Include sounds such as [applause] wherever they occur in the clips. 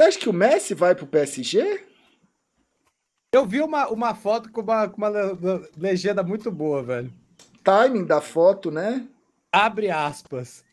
Você acha que o Messi vai pro PSG? Eu vi uma, uma foto com uma, com uma legenda muito boa, velho. Timing da foto, né? Abre aspas.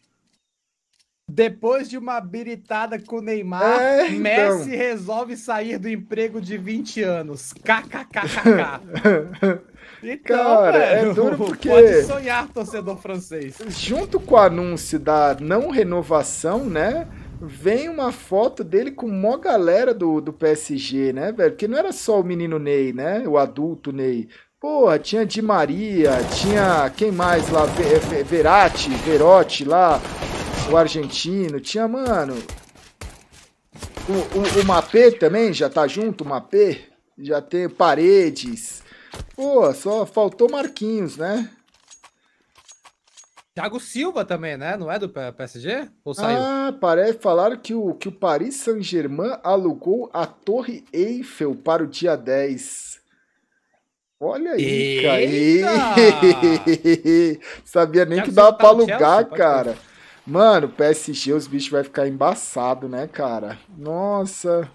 Depois de uma biritada com o Neymar, é, então. Messi resolve sair do emprego de 20 anos. KKKKK. [laughs] então, Cara, é velho, é duro porque. Pode sonhar, torcedor francês. Junto com o anúncio da não renovação, né? vem uma foto dele com mó galera do, do PSG, né, velho? Porque não era só o menino Ney, né? O adulto Ney. Porra, tinha Di Maria, tinha quem mais lá? Verati, Verotti lá, o argentino. Tinha, mano. O, o, o Mapê também já tá junto, o Mapê. Já tem Paredes. Pô, só faltou Marquinhos, né? Thiago Silva também, né? Não é do PSG? Ou saiu? Ah, parece falaram que o, que o Paris Saint-Germain alugou a Torre Eiffel para o dia 10. Olha aí, cara. [laughs] Sabia nem Thiago que dava tá para alugar, Chelsea, cara. Mano, PSG, os bichos vai ficar embaçado, né, cara? Nossa.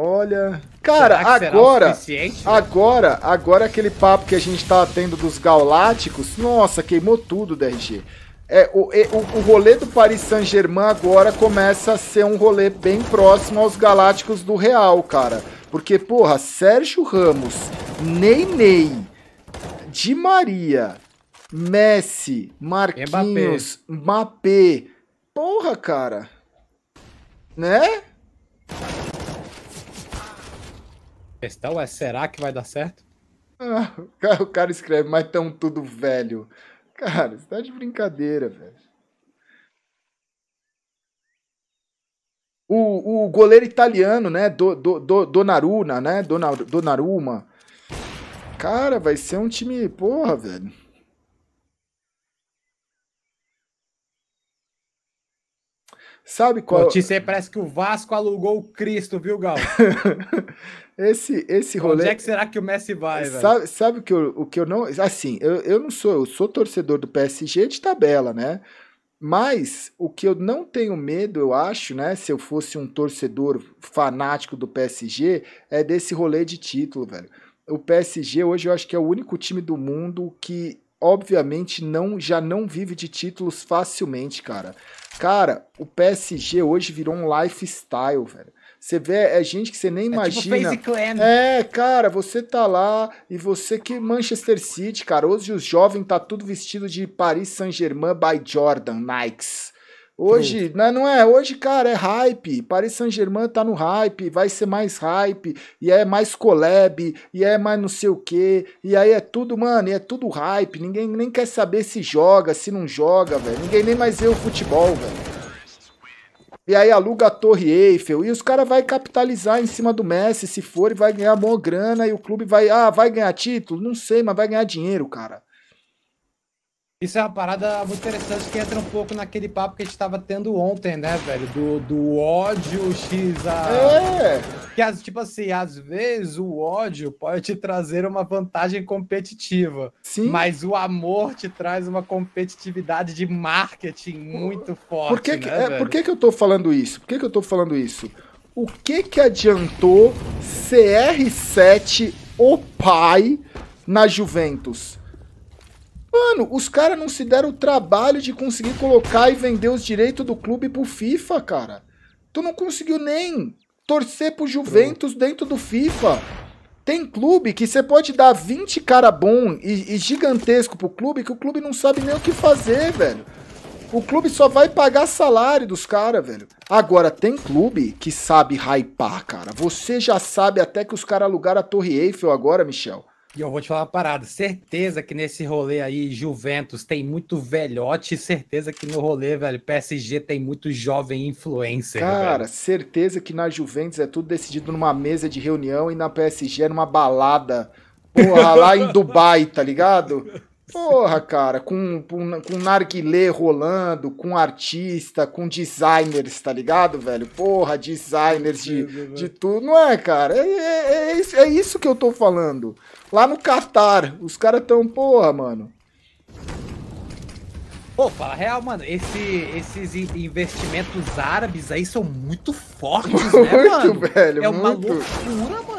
Olha. Cara, agora. Né? agora, agora aquele papo que a gente tava tá tendo dos galácticos, nossa, queimou tudo, DRG. É, o, é, o, o rolê do Paris Saint-Germain agora começa a ser um rolê bem próximo aos galácticos do Real, cara. Porque, porra, Sérgio Ramos, Ney Di Maria, Messi, Marquinhos, Mbappé. Mbappé. Porra, cara. Né? questão é, será que vai dar certo? Ah, o, cara, o cara escreve, mas tão tudo velho. Cara, você tá de brincadeira, velho. O, o goleiro italiano, né? Do, do, do, Donnarumma, né? Donnarumma. Cara, vai ser um time. Porra, velho. Sabe qual. Notícia aí parece que o Vasco alugou o Cristo, viu, Gal? [laughs] esse, esse rolê. Onde é que será que o Messi vai, velho? Sabe, sabe o, que eu, o que eu não. Assim, eu, eu não sou. Eu sou torcedor do PSG de tabela, né? Mas o que eu não tenho medo, eu acho, né? Se eu fosse um torcedor fanático do PSG, é desse rolê de título, velho. O PSG hoje eu acho que é o único time do mundo que, obviamente, não já não vive de títulos facilmente, cara. Cara, o PSG hoje virou um lifestyle, velho. Você vê, é gente que você nem é tipo imagina. Tipo é, cara, você tá lá e você que Manchester City, cara. Hoje os jovens tá tudo vestido de Paris Saint-Germain by Jordan, Nikes. Hoje, né, não é, hoje, cara, é hype. Paris Saint-Germain tá no hype, vai ser mais hype, e é mais collab, e é mais não sei o quê. E aí é tudo, mano, e é tudo hype. Ninguém nem quer saber se joga, se não joga, velho. Ninguém nem mais vê o futebol, velho. E aí aluga a Torre Eiffel, e os caras vai capitalizar em cima do Messi, se for, e vai ganhar boa grana, e o clube vai, ah, vai ganhar título? Não sei, mas vai ganhar dinheiro, cara. Isso é uma parada muito interessante que entra um pouco naquele papo que a gente estava tendo ontem, né, velho? Do, do ódio X a. É! Que, as, tipo assim, às vezes o ódio pode te trazer uma vantagem competitiva. Sim. Mas o amor te traz uma competitividade de marketing muito forte. Por que, que né, é, por que, que eu tô falando isso? Por que, que eu tô falando isso? O que que adiantou CR7 o pai na Juventus? Mano, os caras não se deram o trabalho de conseguir colocar e vender os direitos do clube pro FIFA, cara. Tu não conseguiu nem torcer pro Juventus dentro do FIFA. Tem clube que você pode dar 20 cara bom e, e gigantesco pro clube que o clube não sabe nem o que fazer, velho. O clube só vai pagar salário dos caras, velho. Agora, tem clube que sabe hypar, cara. Você já sabe até que os caras alugaram a Torre Eiffel agora, Michel. E eu vou te falar uma parada. Certeza que nesse rolê aí, Juventus tem muito velhote. Certeza que no rolê, velho, PSG tem muito jovem influencer. Cara, velho. certeza que na Juventus é tudo decidido numa mesa de reunião e na PSG é numa balada. Porra, lá em [laughs] Dubai, tá ligado? Porra, cara, com, com, com narguilé rolando, com artista, com designers, tá ligado, velho? Porra, designers de, de tudo. Não é, cara? É, é, é, é isso que eu tô falando. Lá no Catar, os caras tão, porra, mano. Pô, fala real, mano. Esse, esses investimentos árabes aí são muito fortes, né, [laughs] muito, né, mano? Velho, é muito. uma loucura, mano.